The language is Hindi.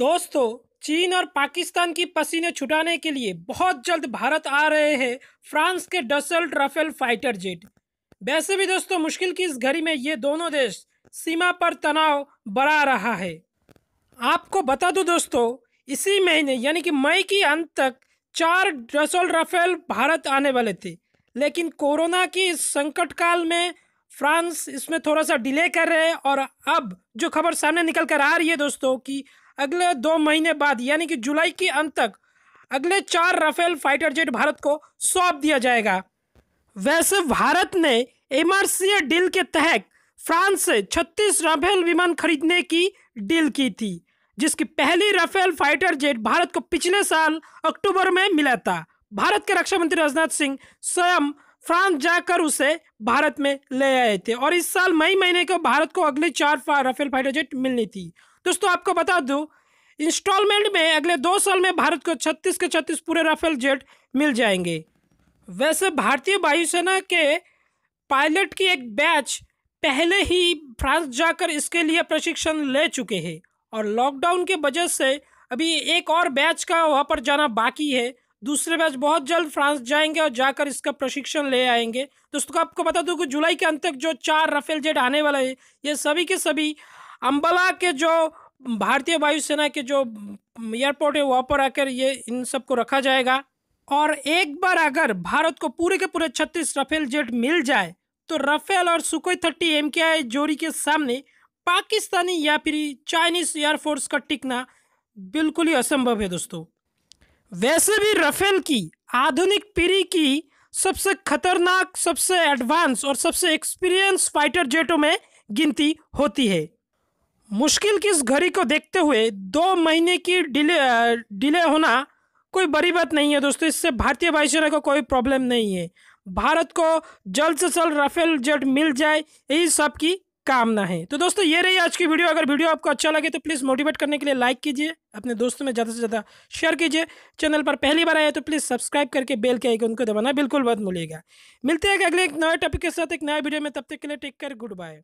दोस्तों चीन और पाकिस्तान की पसीने छुटाने के लिए बहुत जल्द भारत आ रहे हैं फ्रांस के डसल्ट राफेल फाइटर जेट वैसे भी दोस्तों मुश्किल की इस घड़ी में ये दोनों देश सीमा पर तनाव बढ़ा रहा है आपको बता दूं दोस्तों इसी महीने यानी कि मई के अंत तक चार डसल्ट राफेल भारत आने वाले थे लेकिन कोरोना की संकट काल में फ्रांस इसमें थोड़ा सा डिले कर रहे हैं और अब जो खबर सामने निकल कर आ रही है दोस्तों कि अगले दो महीने बाद यानी कि जुलाई के अंत तक अगले चार राफेल फाइटर जेट भारत को सौंप दिया जाएगा वैसे भारत ने एम डील के तहत फ्रांस से 36 राफेल विमान खरीदने की डील की थी जिसकी पहली राफेल फाइटर जेट भारत को पिछले साल अक्टूबर में मिला था भारत के रक्षा मंत्री राजनाथ सिंह स्वयं फ्रांस जाकर उसे भारत में ले आए थे और इस साल मई महीने को भारत को अगले चार राफेल फाइटर जेट मिलनी थी दोस्तों आपको बता दूं इंस्टॉलमेंट में अगले दो साल में भारत को छत्तीस के छत्तीस पूरे राफेल जेट मिल जाएंगे वैसे भारतीय वायुसेना के पायलट की एक बैच पहले ही फ्रांस जाकर इसके लिए प्रशिक्षण ले चुके हैं और लॉकडाउन के वजह से अभी एक और बैच का वहाँ पर जाना बाकी है दूसरे बैच बहुत जल्द फ्रांस जाएंगे और जाकर इसका प्रशिक्षण ले आएंगे दोस्तों आपको बता दूं कि जुलाई के अंत तक जो चार राफेल जेट आने वाला है ये सभी के सभी अम्बाला के जो भारतीय वायुसेना के जो एयरपोर्ट है वहाँ पर आकर ये इन सब को रखा जाएगा और एक बार अगर भारत को पूरे के पूरे छत्तीस राफेल जेट मिल जाए तो राफेल और सुकोई थर्टी एम के आई जोड़ी के सामने पाकिस्तानी या फिर चाइनीज एयरफोर्स का टिकना बिल्कुल ही असंभव है दोस्तों वैसे भी राफेल की आधुनिक पीढ़ी की सबसे खतरनाक सबसे एडवांस और सबसे एक्सपीरियंस फाइटर जेटों में गिनती होती है मुश्किल की इस घड़ी को देखते हुए दो महीने की डिले डिले होना कोई बड़ी बात नहीं है दोस्तों इससे भारतीय वायुसेना को कोई प्रॉब्लम नहीं है भारत को जल्द से जल्द राफेल जेट मिल जाए यही सब की कामना है तो दोस्तों ये रही आज की वीडियो अगर वीडियो आपको अच्छा लगे तो प्लीज़ मोटिवेट करने के लिए लाइक कीजिए अपने दोस्तों में ज़्यादा से ज़्यादा शेयर कीजिए चैनल पर पहली बार आए तो प्लीज़ सब्सक्राइब करके बेल के आइकन को दबाना बिल्कुल बहुत मिलेगा मिलते हैं अगले एक नए टॉपिक के साथ एक नया वीडियो में तब तक के लिए टेक केयर गुड बाय